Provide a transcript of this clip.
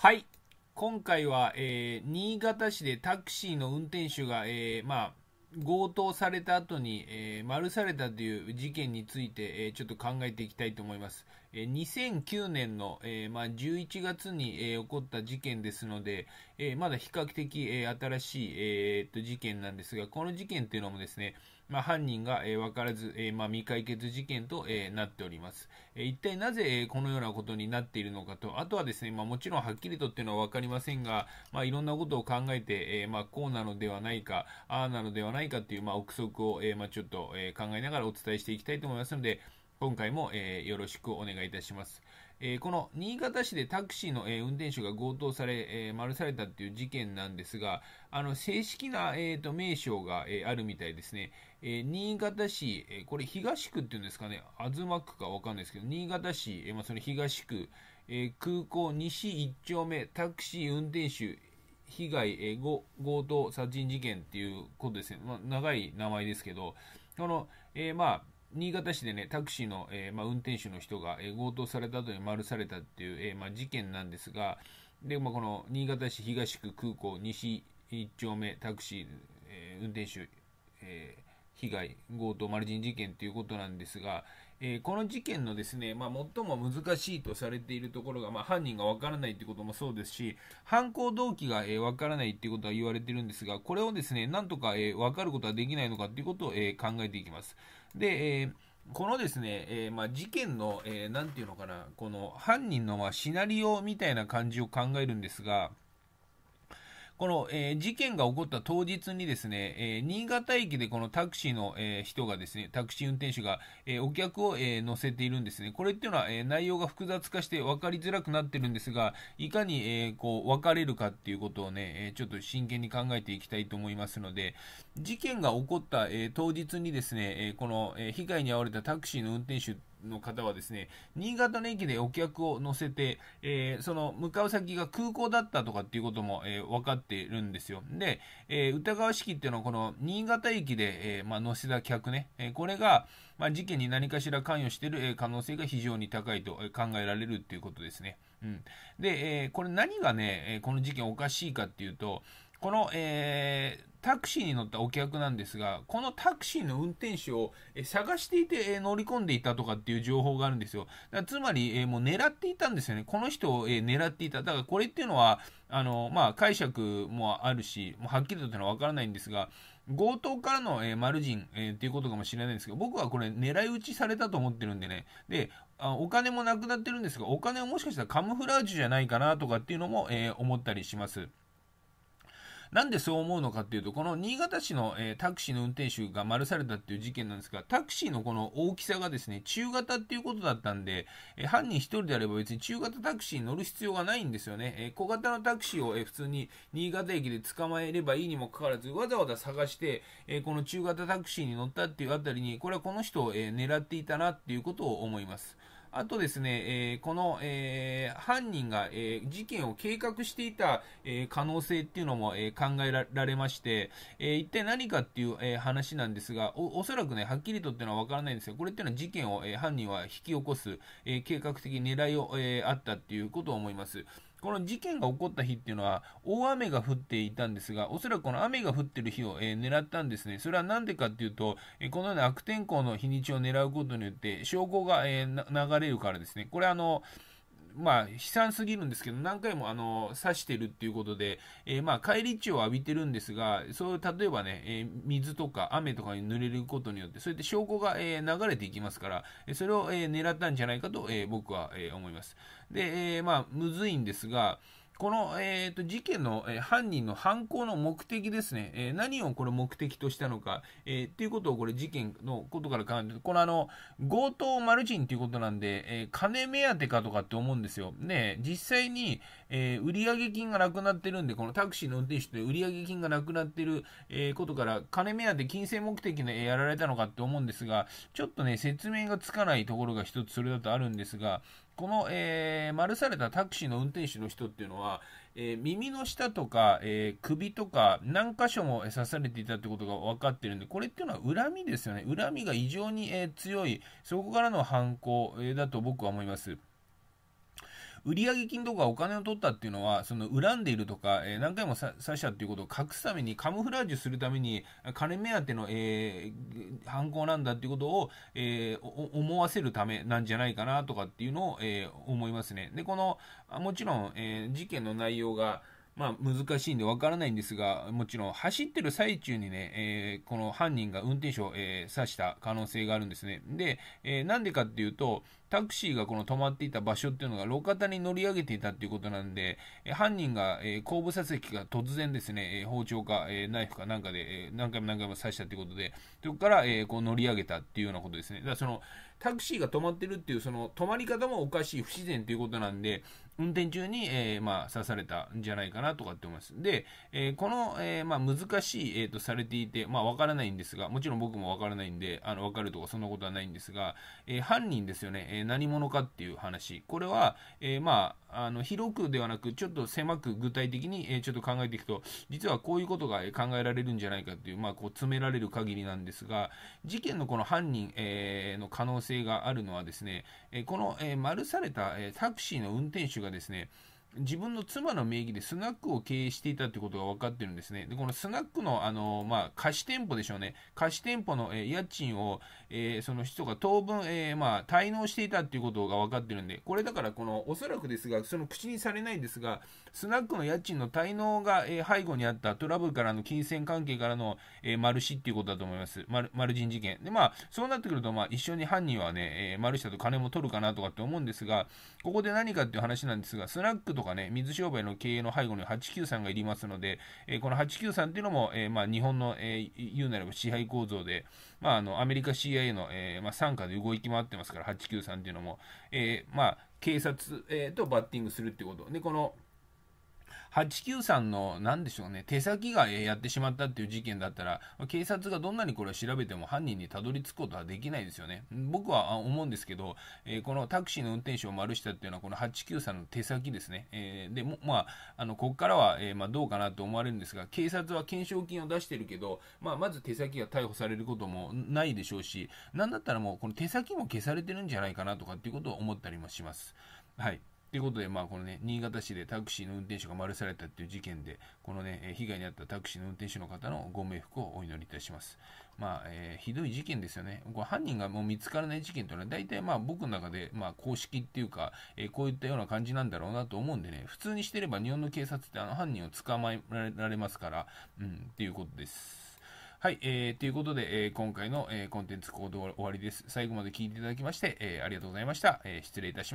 はい。今回は、えー、新潟市でタクシーの運転手が、えー、まあ、強盗された後に、えー、丸されたという事件について、えー、ちょっと考えていきたいと思います。えー、2009年の、えーまあ、11月に、えー、起こった事件ですので、えー、まだ比較的、えー、新しい、えー、っと事件なんですが、この事件というのもですね、まあ、犯人が、えー、分からず、えーまあ、未解決事件と、えー、なっております。えー、一体なぜ、えー、このようなことになっているのかと、あとはですね、まあ、もちろんはっきりとっていうのは分かりませんが、まあ、いろんなことを考えて、えーまあ、こうなのではないか、ああなのではないかという、まあ、憶測を、えーまあ、ちょっと、えー、考えながらお伝えしていきたいと思いますので、今回も、えー、よろしくお願いいたします。えー、この新潟市でタクシーの、えー、運転手が強盗され、え丸されたっていう事件なんですが、あの、正式な、えーと、名称が、えあるみたいですね。え新潟市、えこれ東区っていうんですかね、東区かわかんないですけど、新潟市、えまあ、その東区、え空港西1丁目タクシー運転手、被害、え強盗殺人事件っていうことですね。まあ、長い名前ですけど、この、えまあ、新潟市でね、タクシーの、えー、まあ、運転手の人が、えー、強盗された後に丸されたっていう、えー、まあ、事件なんですが、で、まあ、この新潟市東区空港西1丁目タクシー、えー、運転手、え被害、強盗、マルジン事件ということなんですが、えこの事件のですね、まあ、最も難しいとされているところが、まあ、犯人がわからないということもそうですし、犯行動機がわ、えー、からないということは言われているんですが、これをですね、なんとかわ、えー、かることはできないのかということを、え考えていきます。で、えーこのですね、えー、まあ、事件の、えー、ていうのかな、この犯人のまシナリオみたいな感じを考えるんですが、この、えー、事件が起こった当日にですね、えー、新潟駅でこのタクシーの、えー、人がですね、タクシー運転手が、えお客を、え乗せているんですね。これっていうのは、え内容が複雑化して分かりづらくなってるんですが、いかに、えこう分かれるかっていうことをね、えちょっと真剣に考えていきたいと思いますので、事件が起こった、え当日にですね、えこの、え被害に遭われたタクシーの運転手の方はですね、新潟の駅でお客を乗せて、えー、その向かう先が空港だったとかっていうことも、えー、分かっているんですよ。で、えー、疑わしきっていうのはこの新潟駅で、えまあ、乗せた客ね、えこれが、まあ、事件に何かしら関与してる、え可能性が非常に高いと考えられるっていうことですね。うん、で、えこれ何がね、この事件おかしいかっていうと、この、えタクシーに乗ったお客なんですが、このタクシーの運転手を探していて乗り込んでいたとかっていう情報があるんですよ。だつまり、もう狙っていたんですよね。この人を狙っていた。だからこれっていうのは、あの、まあ、解釈もあるし、もうはっきりとってのはわからないんですが、強盗からの、えー、マルジン、えー、っていうことかもしれないんですけど、僕はこれ狙い撃ちされたと思ってるんでね。で、あお金もなくなってるんですが、お金をもしかしたらカムフラージュじゃないかなとかっていうのも、えー、思ったりします。なんでそう思うのかっていうと、この新潟市の、えー、タクシーの運転手が丸されたっていう事件なんですが、タクシーのこの大きさがですね、中型っていうことだったんで、えー、犯人1人であれば別に中型タクシーに乗る必要がないんですよね。えー、小型のタクシーを、え普通に新潟駅で捕まえればいいにもかかわらず、わざわざ探して、えこの中型タクシーに乗ったっていうあたりに、これはこの人を、え狙っていたなっていうことを思います。あとですね、えー、この、えー、犯人が、えー、事件を計画していた、え可能性っていうのも、え考えられまして、え一体何かっていう、え話なんですがお、おそらくね、はっきりとっていうのは分からないんですが、これっていうのは事件を、え犯人は引き起こす、え計画的狙いを、えあったっていうことを思います。この事件が起こった日っていうのは大雨が降っていたんですが、おそらくこの雨が降ってる日を、えー、狙ったんですね。それは何でかっていうと、えこのような悪天候の日にちを狙うことによって証拠が、え流れるからですね。これあの、まあ、悲惨すぎるんですけど、何回もあの刺してるっていうことで、えー、まあ、返り血を浴びてるんですが、そう例えばね、えー、水とか雨とかに濡れることによって、そうやって証拠が、えー、流れていきますから、それを、え狙ったんじゃないかと、え僕は、え思います。で、えまあ、むずいんですが、この、えーと、事件の、えー、犯人の犯行の目的ですね、えー、何をこれ目的としたのか、えー、っていうことをこれ事件のことから考えるこのあの強盗マルチンっていうことなんで、え金目当てかとかって思うんですよ。ね実際に、えー、売上金がなくなってるんで、このタクシーの運転手って売上金がなくなってる、えー、ことから、金目当て金銭目的でやられたのかって思うんですが、ちょっとね、説明がつかないところが一つそれだとあるんですが、この、えー、丸されたタクシーの運転手の人っていうのは、えー、耳の下とか、えー、首とか何箇所も刺されていたってことが分かってるんで、これっていうのは恨みですよね。恨みが異常に、え強い、そこからの犯行、えだと僕は思います。売上金とかお金を取ったっていうのは、その恨んでいるとか、えー、何回も刺したっていうことを隠すために、カムフラージュするために、金目当ての、えー、犯行なんだっていうことを、え思わせるためなんじゃないかなとかっていうのを、え思いますね。で、この、もちろん、え事件の内容が、まあ、難しいんでわからないんですが、もちろん走ってる最中にね、えー、この犯人が運転手を、えー、刺した可能性があるんですね。で、えー、なんでかっていうと、タクシーがこの止まっていた場所っていうのが路肩に乗り上げていたっていうことなんで、えー、犯人が、え後部座席が突然ですね、え包丁か、えナイフかなんかで、え何回も何回も刺したっていうことで、そこから、えこう乗り上げたっていうようなことですね。だからその、タクシーが止まってるっていう、その止まり方もおかしい、不自然ということなんで、運転中に、えー、まあ、刺されたんじゃないかなとかって思います。で、えー、この、えー、まあ、難しい、えーと、されていて、まあ、わからないんですが、もちろん僕もわからないんで、あの、わかるとかそんなことはないんですが、え犯人ですよね、え何者かっていう話。これは、えまあ、あの、広くではなく、ちょっと狭く具体的に、えちょっと考えていくと、実はこういうことが考えられるんじゃないかっていう、まあ、こう、詰められる限りなんですが、事件のこの犯人、えの可能性性があるのはですね、えこの、えー、丸された、えタクシーの運転手がですね、自分の妻の名義でスナックを経営していたということが分かってるんですね。で、このスナックの、あの、まあ、貸し店舗でしょうね。貸し店舗の、えー、家賃を、えー、その人が当分、えー、まあ、滞納していたということが分かってるんで、これだから、この、おそらくですが、その口にされないんですが、スナックの家賃の滞納が、え背後にあったトラブルからの金銭関係からの、えルシっていうことだと思います。マル人事件。で、まあ、そうなってくると、まあ、一緒に犯人はね、え丸だと金も取るかなとかって思うんですが、ここで何かっていう話なんですが、スナックとかかね、水商売の経営の背後に893がいりますので、えー、この893っていうのも、えー、まあ、日本の、えー、言うならば支配構造で、まあ、あのアメリカ CIA の、えーまあ、傘下で動き回ってますから、893っていうのも、えーまあ、警察、えー、とバッティングするってこと。でこの893の何でしょうね手先がやってしまったっていう事件だったら警察がどんなにこれを調べても犯人にたどり着くことはできないですよね僕は思うんですけど、えー、このタクシーの運転手を丸したっていうのはこの893の手先ですね、えー、でもまああのここからは、えー、まあ、どうかなと思われるんですが警察は懸賞金を出してるけど、まあ、まず手先が逮捕されることもないでしょうし何だったらもうこの手先も消されてるんじゃないかなとかっていうことを思ったりもしますはい。ということで、まあ、このね、新潟市でタクシーの運転手が丸されたっていう事件で、このね、被害に遭ったタクシーの運転手の方のご冥福をお祈りいたします。まあ、えー、ひどい事件ですよね。こ犯人がもう見つからない事件というのは、大体まあ、僕の中で、まあ、公式っていうか、えー、こういったような感じなんだろうなと思うんでね、普通にしてれば日本の警察ってあの犯人を捕まえられますから、うん、っていうことです。はい、えー、ということで、えー、今回の、えー、コンテンツ行動終わりです。最後まで聞いていただきまして、えー、ありがとうございました。えー、失礼いたします。